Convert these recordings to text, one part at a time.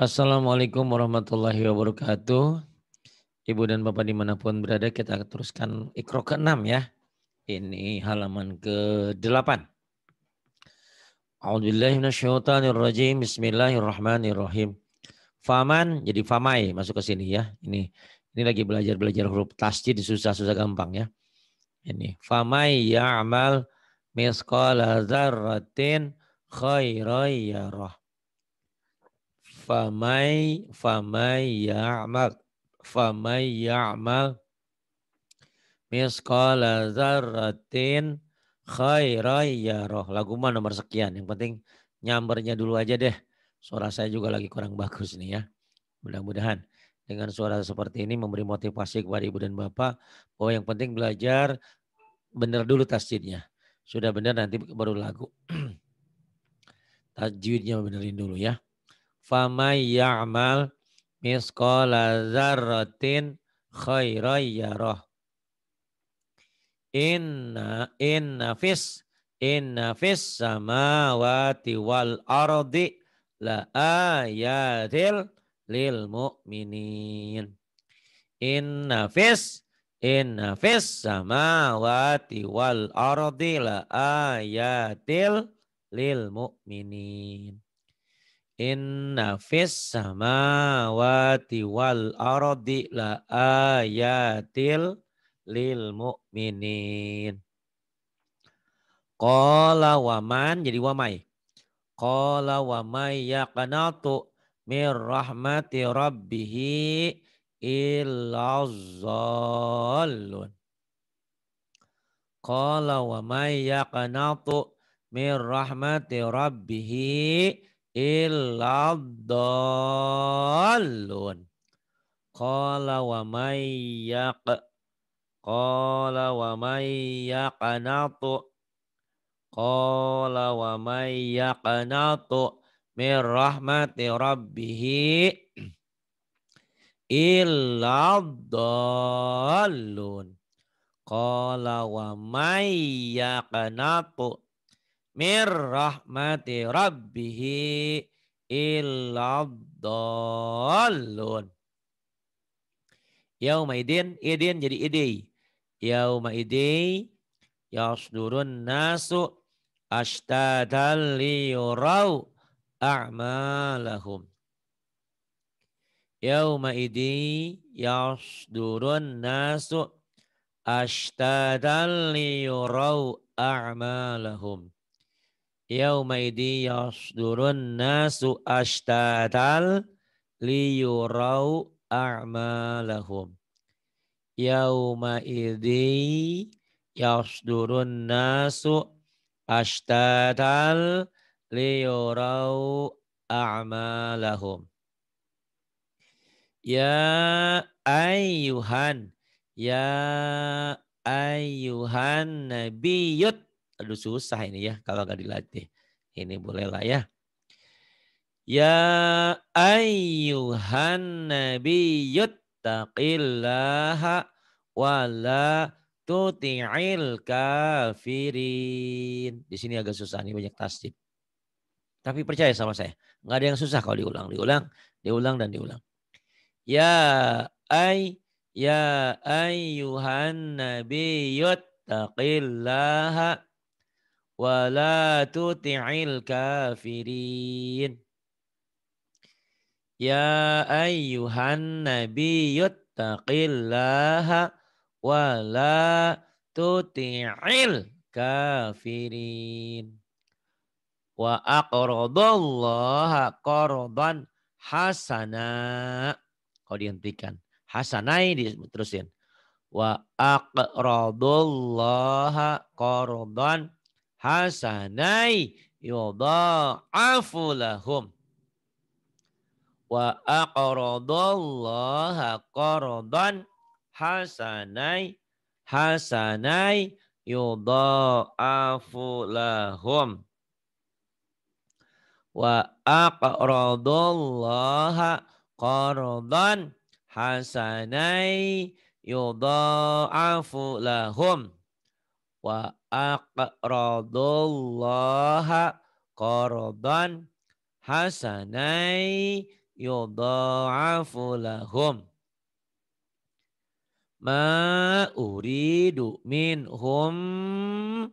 Assalamualaikum warahmatullahi wabarakatuh. Ibu dan Bapak dimanapun berada, kita teruskan ikro ke-6 ya. Ini halaman ke-8. A'udzubillahimmanasyaitanirrojim. Bismillahirrahmanirrahim. Faman, jadi famai masuk ke sini ya. Ini ini lagi belajar-belajar huruf tasjid susah-susah gampang ya. Ini famai ya misqala dzarratin khairan yarah famai famai ya'mal famai ya'mal zarratin khairai ya roh Lagu mana nomor sekian. Yang penting nyambernya dulu aja deh. Suara saya juga lagi kurang bagus nih ya. Mudah-mudahan dengan suara seperti ini memberi motivasi kepada ibu dan bapak bahwa yang penting belajar benar dulu tasjidnya. Sudah benar nanti baru lagu. Tajwidnya benerin dulu ya famay ya'mal misqala dzarratin yarah. Inna inna fis inna fis samawati wal ardi la ayatil lil mu'minin. Inna fis inna fis samawati wal ardi la ayatil lil mu'minin. Inna fis samawati wal ardi la ayatil lil mu'minin. Qala waman jadi wamai. Qala wamai yaqnatu min rahmati rabbihi illa zallun. Qala wamai yaqnatu min rahmati illa illadallun. Qala wa may yaq Qala wa may yaqnatu Qala wa may yaqnatu mir rahmati rabbih illadallun. Qala wa may yaqnatu mir rahmati rabbihi illadallun. Yauma idin, idin jadi idai. Yauma idai yasdurun nasu ashtadal liyurau a'malahum. Yauma idin yasdurun nasu ashtadal liyurau a'malahum. يوم يدي يصدر الناس أشتاتا ليروا أعمالهم يوم يدي يصدر الناس أشتاتا ليروا أعمالهم يا أيها يا أيها النبي aduh susah ini ya kalau nggak dilatih. Ini boleh lah ya. Ya ayuhan nabi taqillaha wala tuti'il kafirin. Di sini agak susah nih banyak tasdid. Tapi percaya sama saya, nggak ada yang susah kalau diulang, diulang, diulang dan diulang. Ya ay ya ayuhan nabiyyut taqillaha wala tuti'il kafirin. Ya ayyuhan yuttaqillaha wala tuti'il kafirin. Wa aqradallaha qardan hasana. Kau dihentikan. Hasanai diterusin. Wa aqradallaha qardan hasanai yudha'afu lahum wa aqradallaha qardan hasanai hasanai yudha'afu lahum wa aqradallaha qardan hasanai yudha'afu lahum wa aqradullaha qardan hasanai yudha'afu lahum ma uridu minhum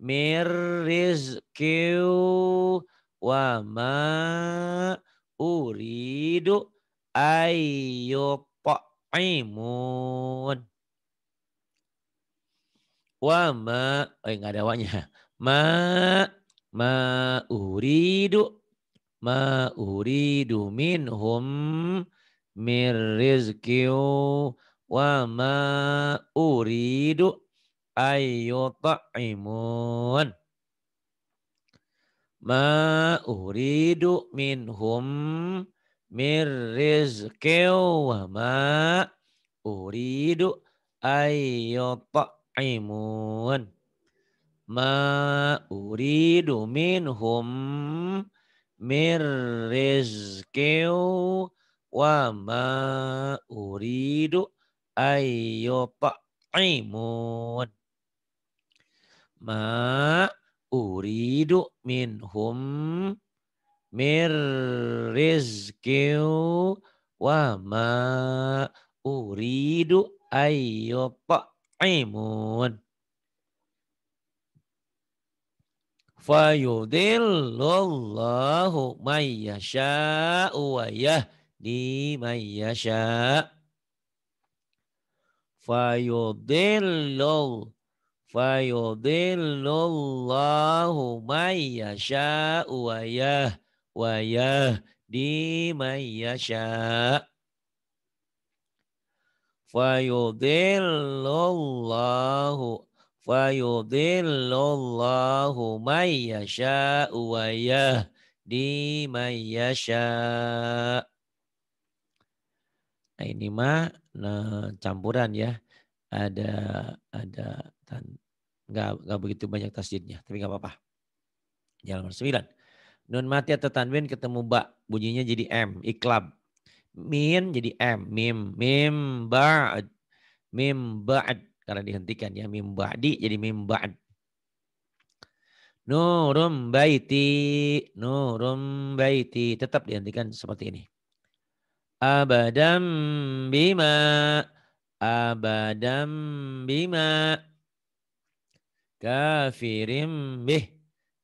mirrizkiu wa ma uridu Aimun. Wa ma, oh enggak ya, ada wanya. Ma, ma uridu, ma uridu minhum rizqi wa ma uridu ayyutaimun. Ma uridu minhum rizqi wa ma uridu ta mut'imun. Ma uridu minhum min rizqiu wa ma uridu ayyut'imun. Ma uridu minhum min rizqiu wa ma uridu ayyut'imun imun. Fayudillullahu mayyasha'u wa yahdi mayyasha' Fayudillul Fayudillullahu mayyasha'u wa yah wa yahdi mayyasha' fayudhillullahu fayudhillullahu may yasha'u wa yahdi may yasha' Nah ini mah nah, campuran ya. Ada ada tan, nggak nggak begitu banyak tasjidnya tapi nggak apa-apa. Jalan nomor 9. Nun mati atau tanwin ketemu bak bunyinya jadi m, iklab min jadi m mim mim ba'd mim ba'd karena dihentikan ya mim ba'di jadi mim ba'd nurum baiti nurum baiti tetap dihentikan seperti ini abadam bima abadam bima kafirim bih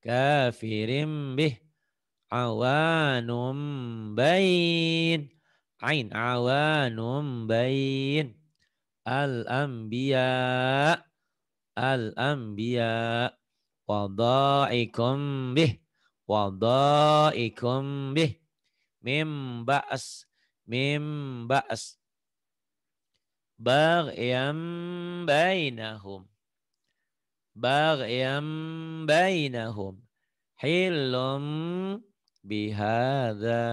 kafirim bih awanum bain عين عوان بين الأنبياء الأنبياء وضائكم به وضائكم به من بأس من بأس بغيا بينهم بغيا بينهم حل بهذا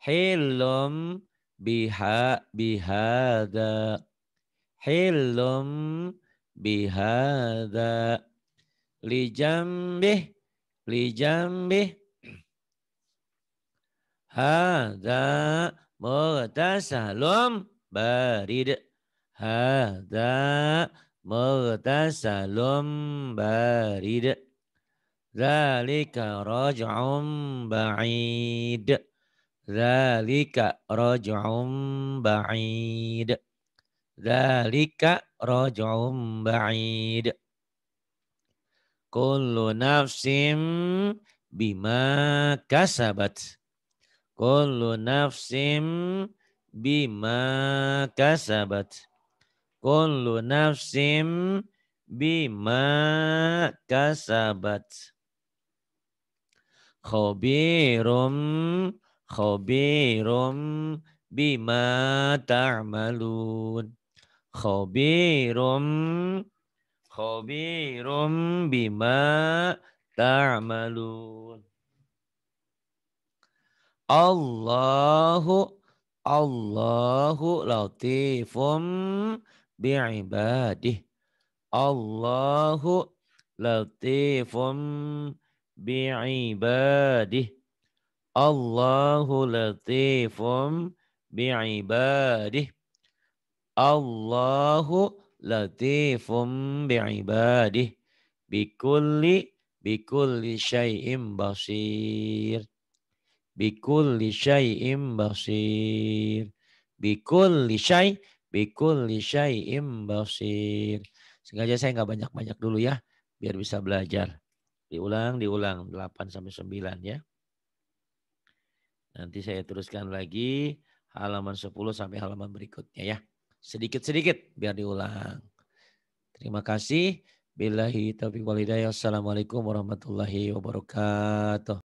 Hilum biha bihada. Hilum bihada. Lijambih lijambih. Hada murtasalum barid. Hada murtasalum barid. Zalika raj'un ba'id. Zalika roj'um ba'id. Zalika roj'um ba'id. Kullu nafsim bima kasabat. Kullu nafsim bima kasabat. Kullu nafsim bima kasabat. Khabirum خبير بما تعملون خبير خبير بما تعملون الله الله لطيف بعباده الله لطيف بعباده Allahu latifum bi'ibadih. Allahu latifum bi'ibadih. Bikulli bikulli syai'im basir. Bikulli syai'im basir. Bikulli syai' bikulli syai'im basir. Sengaja saya nggak banyak-banyak dulu ya biar bisa belajar. Diulang, diulang 8 sampai 9 ya. Nanti saya teruskan lagi halaman 10 sampai halaman berikutnya ya. Sedikit-sedikit biar diulang. Terima kasih. Billahi taufiq walhidayah. Assalamualaikum warahmatullahi wabarakatuh.